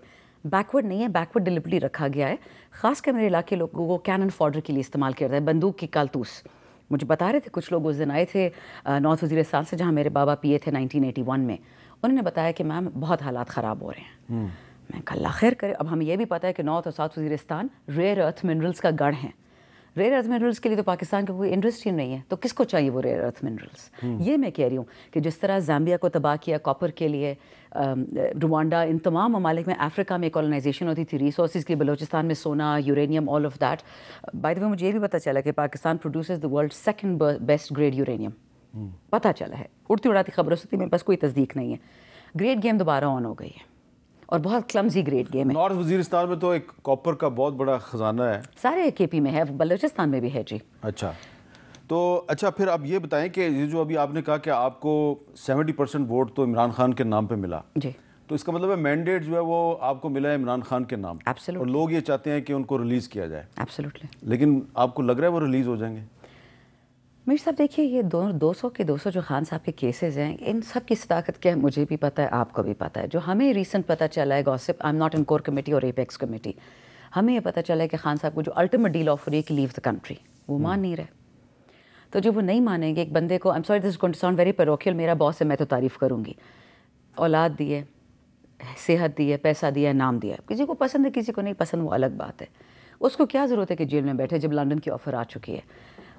बैकवर्ड नहीं है बैकवर्ड डिलीवरी रखा गया है ख़ास कर मेरे इलाके लोगों को कैनन फॉर्डर के लिए इस्तेमाल किया जाता है बंदूक की कालतूस मुझे बता रहे थे कुछ लोग उस दिन आए थे नॉर्थ वजीरस्तान से जहाँ मेरे बाबा पिए थे 1981 में उन्होंने बताया कि मैम बहुत हालात ख़राब हो रहे हैं हम्म। मैं कल खैर करे अब हमें यह भी पता है कि नॉर्थ और south Waziristan rare earth minerals का गढ़ है रेयर अर्थ मिनरल्स के लिए तो पाकिस्तान की कोई इंडस्ट्री नहीं है तो किसको चाहिए वो रेयर अर्थ मिनरल्स ये मैं कह रही हूँ कि जिस तरह जाम्बिया को तबाह किया कॉपर के लिए रुवांडा इन तमाम ममालिक में अफ्रीका में कॉलोनाइजेशन होती थी रिसोर्स की बलोचिस्तान में सोना uranium all of that by the way मुझे ये भी पता चला कि Pakistan produces the world second best grade uranium पता चला है उड़ती उड़ाती खबरों से तो मेरे पास कोई तस्दीक नहीं है ग्रेट गेम दोबारा ऑन हो गई है और बहुत क्लमजी ग्रेट गेम है नॉर्थ वजीरिस्तान में तो एक कॉपर का बहुत बड़ा खजाना है सारे के पी में है बलोचिस्तान में भी है जी अच्छा तो अच्छा फिर आप ये बताएं कि ये जो अभी आपने कहा कि आपको 70 परसेंट वोट तो इमरान खान के नाम पे मिला जी तो इसका मतलब है मैंडेट जो है वो आपको मिला है इमरान खान के नाम और लोग ये चाहते हैं कि उनको रिलीज़ किया जाए एब्सोल्युटली लेकिन आपको लग रहा है वो रिलीज़ हो जाएंगे मीर साहब देखिए ये दोनों दो सौ के दो सौ जो खान साहब के केसेज हैं इन सब की सदाकत क्या है मुझे भी पता है आपको भी पता है जो हमें रिसेंट पता चला है gossip I am not in core committee और एपेक्स कमेटी हमें ये पता चला है कि खान साहब को जो अल्टीमेट डील ऑफ रही है कि लीव द कंट्री वो मान नहीं रहे तो जब वो नहीं मानेंगे एक बंदे को I am sorry this got sound very parochial मेरा बॉस है मैं तो तारीफ़ करूँगी औलाद दी है सेहत दी है पैसा दिया है नाम दिया है किसी को पसंद है किसी को नहीं पसंद वो अलग बात है उसको क्या ज़रूरत है कि जेल में बैठे जब लंदन की ऑफ़र आ चुकी है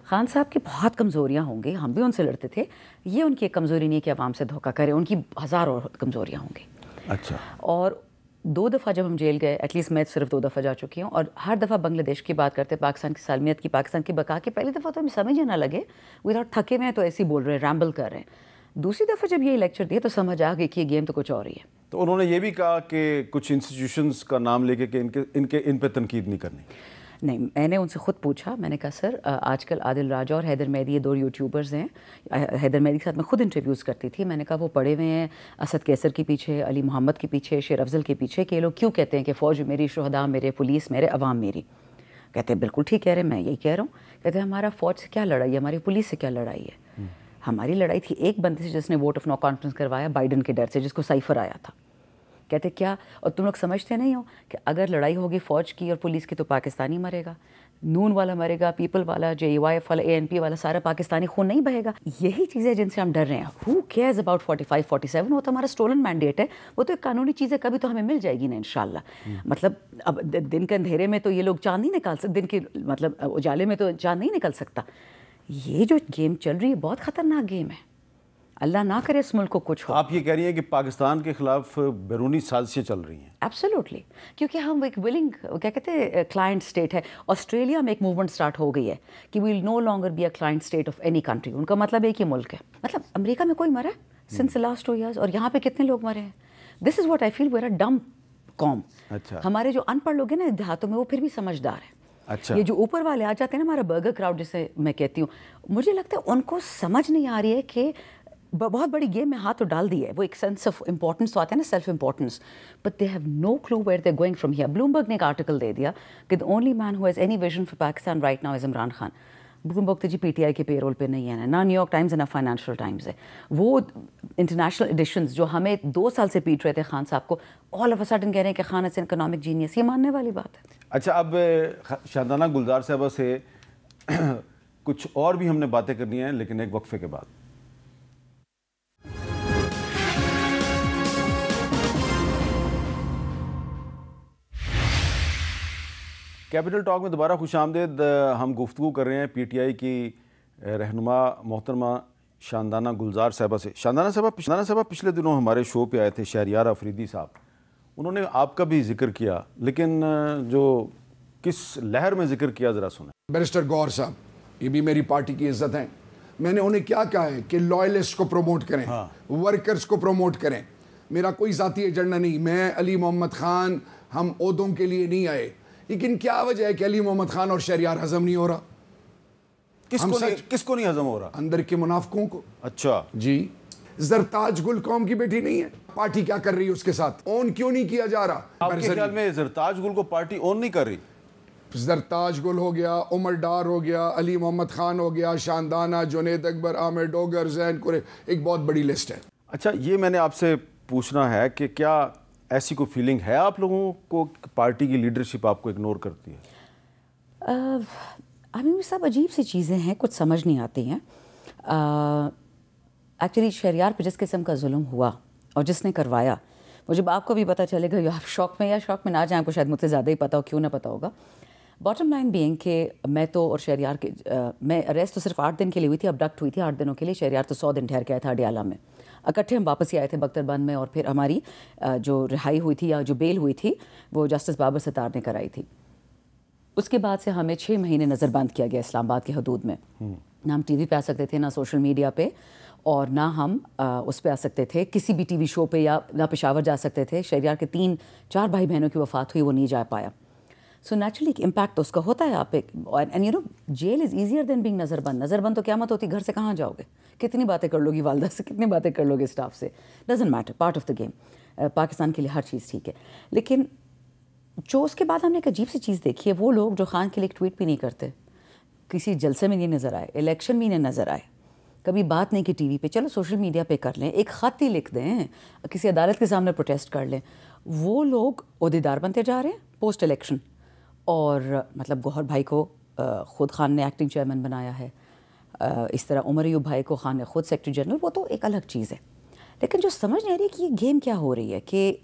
खान साहब की बहुत कमज़ोरियाँ होंगी हम भी उनसे लड़ते थे ये उनकी एक कमज़ोरी नहीं है कि आवाम से धोखा करें उनकी हज़ार और कमज़ोरियाँ होंगी अच्छा और दो दफ़ा जब हम जेल गए एटलीस्ट मैं सिर्फ दो दफ़ा जा चुकी हूँ और हर दफ़ा बांग्लादेश की बात करते पाकिस्तान की सालमियत की पाकिस्तान की बका के पहली दफ़ा तो हमें समझ ही ना लगे विदाउट थके में तो ऐसे ही बोल रहे हैं रैम्बल कर रहे हैं दूसरी दफ़ा जब ये लेक्चर दिए तो समझ आ गई कि ये गेम तो कुछ और ही है तो उन्होंने ये भी कहा कि कुछ इंस्टीट्यूशन का नाम लेके इनके इनके इन पर तनकीद नहीं करनी नहीं मैंने उनसे ख़ुद पूछा मैंने कहा सर आजकल आदिल राजा और हैदर मैदी ये दो यूट्यूबर्स हैं हैदर मैदी के साथ मैं ख़ुद इंटरव्यूज़ करती थी मैंने कहा वो पड़े हुए हैं असद कैसर के पीछे अली मोहम्मद के पीछे शेर अफजल के पीछे कि ये लोग क्यों कहते हैं कि फ़ौज मेरी शहदा मेरे पुलिस मेरे अवाम मेरी कहते हैं बिल्कुल ठीक कह रहे हैं मैं यही कह रहा हूँ कहते हैं हमारा फ़ौज से क्या लड़ाई है हमारी पुलिस से क्या लड़ाई है हम्म। हमारी लड़ाई थी एक बंदे से जिसने वोट ऑफ नो कॉन्फ्रेंस करवाया बाइडन के डर से जिसको साइफर आया था कहते क्या और तुम लोग समझते नहीं हो कि अगर लड़ाई होगी फ़ौज की और पुलिस की तो पाकिस्तानी मरेगा नून वाला मरेगा पीपल वाला जे ई वाई एफ वाला ए एन पी वाला सारा पाकिस्तानी खून नहीं बहेगा यही चीज़ें जिनसे हम डर रहे हैं who cares about forty five forty seven वो तो हमारा स्टोलन मैंडेट है वो तो एक कानूनी चीज़ है कभी तो हमें मिल जाएगी ना इन हम्म। मतलब अब दिन के अंधेरे में तो ये लोग चाँद नहीं निकाल सकते दिन के मतलब उजाले में तो चाँद नहीं निकल सकता ये जो गेम चल रही है बहुत ख़तरनाक गेम है अल्लाह ना करे इस मुल्क को कुछ हो आप ये कह रही हैं कि पाकिस्तान के ख़िलाफ़ बैरूनी साजिशें चल रही हैं एब्सोल्युटली क्योंकि हम एक विलिंग क्या कहते हैं क्लाइंट स्टेट है ऑस्ट्रेलिया में एक मूवमेंट स्टार्ट हो गई है कि we will no longer be a client state of any country उनका मतलब एक ही मुल्क है मतलब अमरीका में कोई मरा है सिंस लास्ट टू ईयर्स और यहाँ पे कितने लोग मरे हैं this is what I feel where a डम कॉम अच्छा हमारे जो अनपढ़ लोग हैं ना देहातों में वो फिर भी समझदार है अच्छा ये जो ऊपर वाले आ जाते हैं ना हमारा बर्गर क्राउड जिसे मैं कहती हूँ मुझे लगता है उनको समझ नहीं आ रही है कि बहुत बड़ी गेम में हाथ तो डाल दी है वो एक सेंस ऑफ इंपॉर्टेंस तो आता है ना self importance but they have no clue where they going from here Bloomberg ने एक आर्टिकल दे दिया कि the only man who has any vision for Pakistan right now is Imran Khan Bloomberg तो जी पीटीआई के पेरोल पे नहीं है ना न्यूयॉर्क टाइम्स है ना फाइनेंशियल टाइम्स है वो इंटरनेशनल एडिशन जो हमें दो साल से पीट रहे थे खान साहब को ऑल ऑफ सडन कह रहे हैं कि खान एस इकोनॉमिक जीनियस ये मानने वाली बात है अच्छा अब शाहदाना गुलजार साहबा से कुछ और भी हमने बातें करनी है लेकिन एक वक्फे के बाद कैपिटल टॉक में दोबारा खुश आमदेद हम गुफ्तु कर रहे हैं पी टी आई की रहनुमा मोहतरमा शानदाना गुलजार साहबा से शानदाना साहबा शानदाना साहबा पिछले दिनों हमारे शो पे आए थे शहरियार अफरीदी साहब उन्होंने आपका भी जिक्र किया लेकिन जो किस लहर में जिक्र किया ज़रा सुना बैरिस्टर गौर साहब ये भी मेरी पार्टी की इज्जत है मैंने उन्हें क्या कहा है कि लॉयलिस्ट को प्रमोट करें हाँ। वर्कर्स को प्रमोट करें मेरा कोई जतीी एजेंडा नहीं मैं अली मोहम्मद ख़ान हम उहदों के लिए नहीं आए लेकिन क्या वजह है कि अली मोहम्मद खान और शहरियार हजम नहीं हो रहा किसको नहीं किसको नहीं हजम हो रहा अंदर के मुनाफकों को अच्छा जी जरताज गुल कौम की बेटी नहीं है पार्टी क्या कर रही है उसके साथ ओन क्यों नहीं किया जा रहा आपके ख्याल में जरताज गुल को पार्टी ओन नहीं कर रही जरताज गुल हो गया उमर डार हो गया अली मोहम्मद खान हो गया शानदाना जुनेद अकबर आमिर डोगर जैन कुरे एक बहुत बड़ी लिस्ट है अच्छा ये मैंने आपसे पूछना है कि क्या ऐसी कोई फीलिंग है आप लोगों को पार्टी की लीडरशिप आपको इग्नोर करती है आमिर सब अजीब सी चीज़ें हैं कुछ समझ नहीं आती हैं एक्चुअली शहरियार पर जिस किस्म का जुल्म हुआ और जिसने करवाया मुझे जब आपको भी पता चलेगा आप शौक में या शौक में ना जाएं आपको शायद मुझसे ज़्यादा ही पता हो क्यों ना पता होगा बॉटम लाइन बीइंग के मैं तो और शहरियार के आ, मैं अरेस्ट तो सिर्फ आठ दिन के लिए हुई थी अब डक्ट हुई थी आठ दिनों के लिए शहरियार तो सौ दिन ठहर गया था अडियाला में इकट्ठे हम वापस ही आए थे बख्तरबंद में और फिर हमारी जो रिहाई हुई थी या जो बेल हुई थी वो जस्टिस बाबर सतार ने कराई थी उसके बाद से हमें छः महीने नज़रबंद किया गया इस्लामाबाद के हदूद में हम्म। ना हम टी वी पर आ सकते थे ना सोशल मीडिया पर और ना हम आ, उस पर आ सकते थे किसी भी टी वी शो पर या ना पेशावर जा सकते थे शहरियार के तीन चार भाई बहनों की वफ़ात हुई वो नहीं जा पाया सो नेचुरली एक इम्पैक्ट तो उसका होता है आप एक and you know jail is easier than being नज़रबंद नज़रबंद तो क्या मत होती घर से कहाँ जाओगे कितनी बातें कर लोगी वालदा से कितनी बातें कर लोगे स्टाफ से doesn't matter part of the game Pakistan के लिए हर चीज़ ठीक है लेकिन जो उसके बाद हमने एक अजीब सी चीज़ देखी है वो लोग जो खान के लिए ट्वीट भी नहीं करते किसी जलसे में नहीं नज़र आए इलेक्शन में नहीं नज़र आए कभी बात नहीं की टीवी पे चलो सोशल मीडिया पे कर लें एक ख़त ही लिख दें किसी अदालत के सामने प्रोटेस्ट कर लें वो लोग अहदेदार बनते जा रहे हैं पोस्ट इलेक्शन और मतलब गौहर भाई को ख़ुद खान ने एक्टिंग चेयरमैन बनाया है इस तरह उमर यूब भाई को खान ने ख़ुद सेक्रटरी जनरल वो तो एक अलग चीज़ है लेकिन जो समझ नहीं आ रही है कि ये गेम क्या हो रही है कि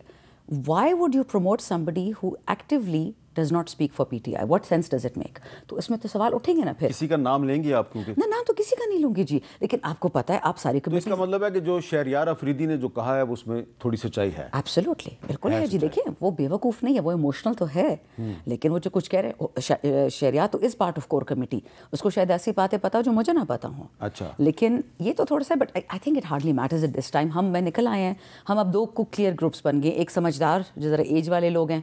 why would you promote somebody who actively does not speak for PTI what sense does it make तो इसमें तो सवाल उठेंगे ना फिर किसी का नाम लेंगे आप क्योंकि ना नाम तो किसी का नहीं लूंगी जी लेकिन आपको पता है आप सारी तो इसका मतलब है कि जो शहरियार अफरीदी ने जो कहा है उसमें थोड़ी सच्चाई है एब्सोल्युटली बिल्कुल है जी देखिए वो बेवकूफ़ नहीं है वो इमोशनल तो है हम्म। लेकिन वो जो कुछ कह रहे हैं शहरियार तो is part of core committee उसको शायद ऐसी बातें पता हो जो मुझे ना पता हूँ अच्छा लेकिन ये तो थोड़ा सा but I think it hardly matters at this time हम मैं निकल आए हैं हम अब दो क्लियर ग्रुप्स बन गए एक समझदार जो ज़रा एज वाले लोग हैं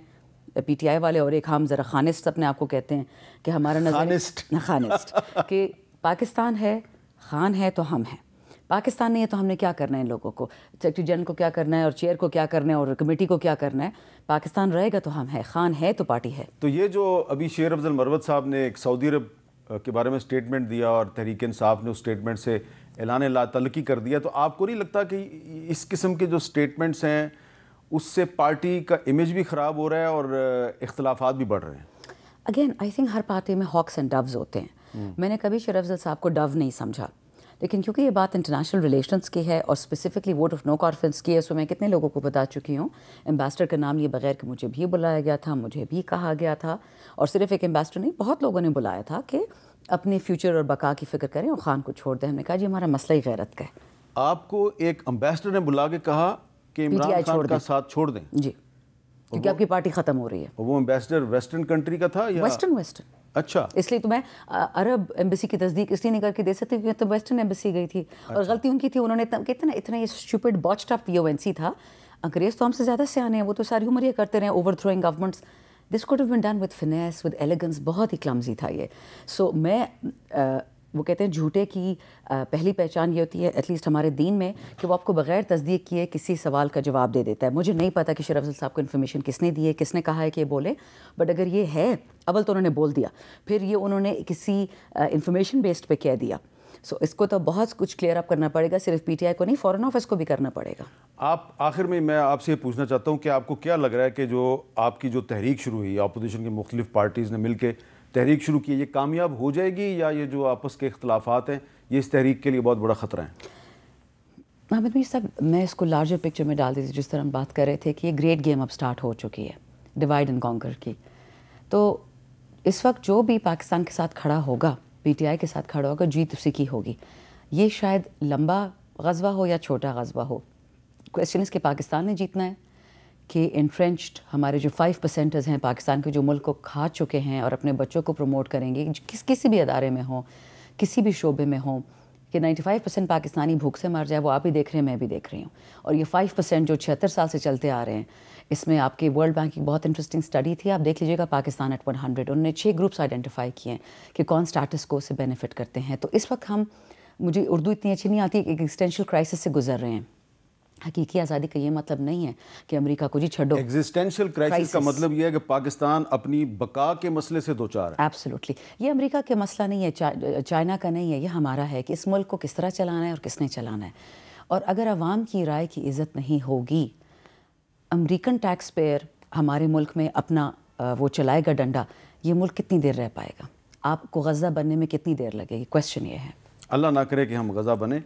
पीटीआई वाले और एक हम ज़रा खानिस्ट अपने आप को कहते हैं कि हमारा नजर खानिस्ट खानिस्ट कि पाकिस्तान है खान है तो हम हैं पाकिस्तान नहीं है तो हमने क्या करना है इन लोगों को सेक्रेटरी जनरल को क्या करना है और चेयर को क्या करना है और कमेटी को क्या करना है पाकिस्तान रहेगा तो हम है खान है तो पार्टी है तो ये जो अभी शेर अफजल मरवत साहब ने एक सऊदी अरब के बारे में स्टेटमेंट दिया और तहरीक इंसाफ ने उस स्टेटमेंट से ऐलान ला तलकी कर दिया तो आपको नहीं लगता कि इस किस्म के जो स्टेटमेंट्स हैं उससे पार्टी का इमेज भी ख़राब हो रहा है और इख्तलाफात भी बढ़ रहे हैं अगेन आई थिंक हर पार्टी में हॉक्स एंड डव्स होते हैं हम्म। मैंने कभी जल साहब को डव नहीं समझा लेकिन क्योंकि ये बात इंटरनेशनल रिलेशंस की है और specifically vote of no confidence की है सो मैं कितने लोगों को बता चुकी हूँ एम्बेसडर का नाम लिए बगैर कि मुझे भी बुलाया गया था मुझे भी कहा गया था और सिर्फ एक एम्बेसडर नहीं बहुत लोगों ने बुलाया था कि अपने फ्यूचर और बका की फ़िक्र करें और ख़ान को छोड़ दें हमने कहा जी हमारा मसला ही गैरत का है आपको एक अम्बेसडर ने बुला के कहा कि इमरान खान छोड़ का साथ छोड़ दें जी क्योंकि आपकी पार्टी खत्म हो रही है वो एम्बेसडर वेस्टर्न कंट्री का था या वेस्टर्न वेस्टर्न अच्छा इसलिए तो मैं अरब एम्बेसी की तस्दीक इसलिए नहीं करके दे सकती क्योंकि तो वेस्टर्न एम्बेसी गई थी अच्छा। और गलती उनकी थी उन्होंने कहते ना इतना ये स्टूपिड बॉच्ड अप वीओएनसी था अंग्रेज तो हमसे ज़्यादा सियाने हैं वो तो सारी उम्र ये करते रहे overthrowing governments this could have been done with finesse with elegance बहुत ही क्लमजी था ये सो so, मैं वो कहते हैं झूठे की पहली पहचान ये होती है एटलीस्ट हमारे दीन में कि वो आपको बगैर तस्दीक किए किसी सवाल का जवाब दे देता है मुझे नहीं पता कि शरफ साहब को इन्फॉर्मेशन किसने दी है किसने कहा है कि ये बोले बट अगर ये है अवल तो उन्होंने बोल दिया फिर ये उन्होंने किसी इन्फॉर्मेशन बेस्ड पर कह दिया सो so, इसको तो बहुत कुछ क्लियर अप करना पड़ेगा सिर्फ पीटीआई को नहीं फॉरेन ऑफिस को भी करना पड़ेगा आप आखिर में मैं आपसे पूछना चाहता हूँ कि आपको क्या लग रहा है कि जो आपकी जो तहरीक शुरू हुई अपोजिशन की मुख्तलिफ पार्टीज़ ने मिलकर तहरीक शुरू की ये कामयाब हो जाएगी या ये जो आपस के अख्तलाफात हैं ये इस तहरीक के लिए बहुत बड़ा ख़तरा है महमद मीर साहब मैं इसको लार्जर पिक्चर में डाल देती जिस तरह हम बात कर रहे थे कि ये ग्रेट गेम अब स्टार्ट हो चुकी है डिवाइड एंड कॉन्कर की तो इस वक्त जो भी पाकिस्तान के साथ खड़ा होगा पीटीआई के साथ खड़ा होगा जीत उसी की होगी ये शायद लंबा गजबा हो या छोटा गजबा हो क्वेश्चन इसके पाकिस्तान ने जीतना है कि इंट्रेंच्ड हमारे जो फाइव परसेंटर्स हैं पाकिस्तान के जो मुल्क को खा चुके हैं और अपने बच्चों को प्रमोट करेंगे किस किसी भी अदारे में हों किसी भी शोबे में हों कि 95 परसेंट पाकिस्तानी भूख से मर जाए वो आप ही देख रहे हैं मैं भी देख रही हूँ और ये फाइव परसेंट जो छिहत्तर साल से चलते आ रहे हैं इसमें आपके वर्ल्ड बैंक की बहुत इंटरेस्टिंग स्टडी थी आप देख लीजिएगा पाकिस्तान एट 100 उन्होंने छः ग्रुप्स आइडेंटिफाई किए हैं कि कौन स्टाटस को से बेनिफिट करते हैं तो इस वक्त हम मुझे उर्दू इतनी अच्छी नहीं आती एक एक्सटेंशल क्राइसिस से गुजर रहे हैं हकीकी आज़ादी का ये मतलब नहीं है कि अमेरिका को जी छोड़ो एग्जिस्टेंशियल क्राइसिस का मतलब ये है कि पाकिस्तान अपनी बका के मसले से दो चार है एब्सोल्युटली ये अमेरिका के मसला नहीं है चा, चाइना का नहीं है ये हमारा है कि इस मुल्क को किस तरह चलाना है और किसने चलाना है और अगर आवाम की राय की इज़्ज़त नहीं होगी अमरीकन टैक्स पेयर हमारे मुल्क में अपना वो चलाएगा डंडा ये मुल्क कितनी देर रह पाएगा आपको गज़ा बनने में कितनी देर लगेगी क्वेश्चन ये है अल्लाह ना करे कि हम गज़ा बने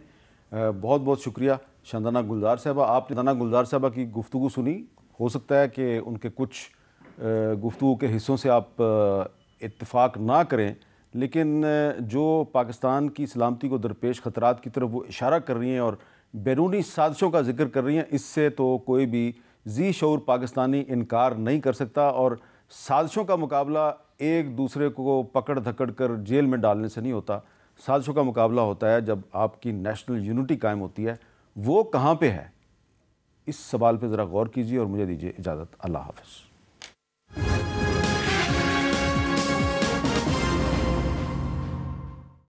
बहुत बहुत शुक्रिया शंदाना गुलजार साहबा आपने शंदाना गुलजार साहबा की गुफ्तु सुनी हो सकता है कि उनके कुछ गुफ्तु के हिस्सों से आप इतफ़ाक़ ना करें लेकिन जो पाकिस्तान की सलामती को दरपेश ख़तरात की तरफ वो इशारा कर रही हैं और बैरूनी साजिशों का जिक्र कर रही हैं इससे तो कोई भी जी शौर पाकिस्तानी इनकार नहीं कर सकता और साजिशों का मुकाबला एक दूसरे को पकड़ धकड़ कर जेल में डालने से नहीं होता साजिशों का मुकाबला होता है जब आपकी नेशनल यूनिटी कायम होती है वो कहाँ पे है इस सवाल पे ज़रा गौर कीजिए और मुझे दीजिए इजाज़त अल्लाह हाफिज़